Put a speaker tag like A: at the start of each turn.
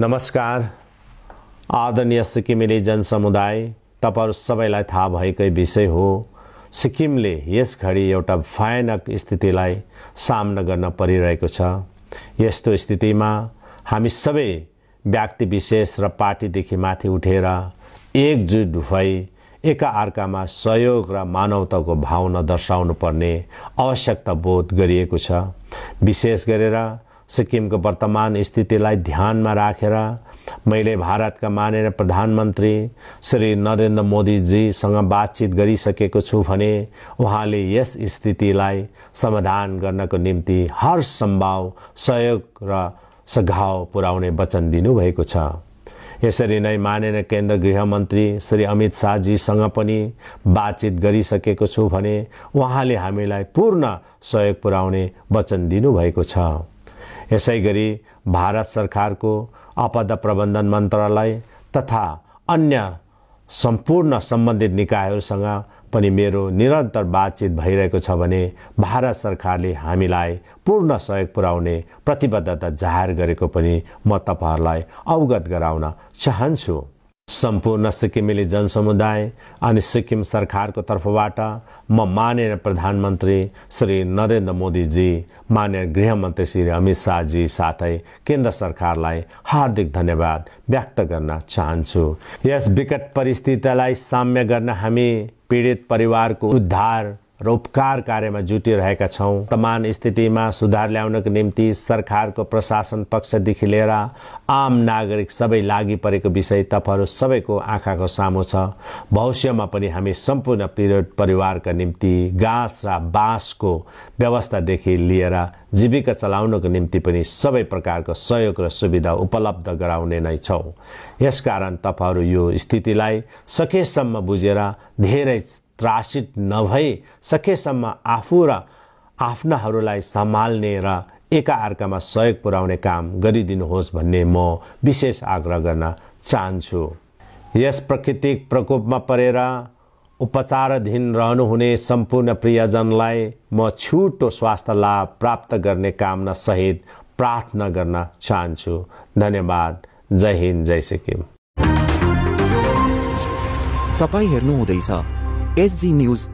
A: नमस्कार आदरणीय सिक्किमेली जनसमुदाय तपाईँहरू सबैलाई थाहा भएकै विषय हो सिक्किमले यस घडी एउटा भयानक स्थितिलाई सामना गर्न परिरहेको छ यस्तो स्थितिमा हामी सबै व्यक्ति विशेष र पार्टीदेखि माथि उठेर एकजुट भई एकाअर्कामा सहयोग र मानवताको भावना दर्शाउनु पर्ने आवश्यकता बोध गरिएको छ विशेष गरेर सिक्किमको वर्तमान स्थितिलाई ध्यानमा राखेर मैले भारतका मानेर प्रधानमन्त्री श्री नरेन्द्र मोदीजीसँग बातचित गरिसकेको छु भने उहाँले यस स्थितिलाई समाधान गर्नको निम्ति हर सम्भाव सहयोग र सघाव पुर्याउने वचन दिनुभएको छ यसरी नै मानेर केन्द्र गृहमन्त्री श्री अमित शाहजीसँग पनि बातचित गरिसकेको छु भने उहाँले हामीलाई पूर्ण सहयोग पुर्याउने वचन दिनुभएको छ यसै गरी भारत सरकारको आपदा प्रबन्धन मन्त्रालय तथा अन्य सम्पूर्ण सम्बन्धित निकायहरूसँग पनि मेरो निरन्तर बातचित भइरहेको छ भने भारत सरकारले हामीलाई पूर्ण सहयोग पुर्याउने प्रतिबद्धता जाहेर गरेको पनि म तपाईँहरूलाई अवगत गराउन चाहन्छु सम्पूर्ण सिक्किमेली जनसमुदाय अनि सिक्किम सरकारको तर्फबाट म मान्य प्रधानमन्त्री श्री नरेन्द्र मोदीजी मान्य गृहमन्त्री श्री अमित शाहजी साथै केन्द्र सरकारलाई हार्दिक धन्यवाद व्यक्त गर्न चाहन्छु यस विकट परिस्थितिलाई साम्य गर्न हामी पीडित परिवारको उद्धार रोपकार कार्यमा जुटिरहेका छौँ वर्तमान स्थितिमा सुधार ल्याउनको निम्ति सरकारको प्रशासन पक्षदेखि लिएर आम नागरिक सबै लागि परेको विषय तपाईँहरू सबैको आँखाको सामु छ भविष्यमा पनि हामी सम्पूर्ण पिरियड परिवारका निम्ति घाँस र बाँसको व्यवस्थादेखि लिएर जीविका चलाउनको निम्ति पनि सबै प्रकारको सहयोग र सुविधा उपलब्ध गराउने नै छौँ यसकारण तपाईँहरू यो स्थितिलाई सकेसम्म बुझेर धेरै त्रासित नभए सकेसम्म आफू र आफ्नाहरूलाई सम्हाल्ने र एकाअर्कामा सहयोग पुर्याउने काम गरिदिनुहोस् भन्ने म विशेष आग्रह गर्न चाहन्छु यस प्राकृतिक प्रकोपमा परेर उपचाराधीन रहनुहुने सम्पूर्ण प्रियजनलाई म छुटो स्वास्थ्य लाभ प्राप्त गर्ने कामना सहित प्रार्थना गर्न चाहन्छु धन्यवाद जय हिन्द जय सिक्किम तपाईँ हेर्नुहुँदैछ SG News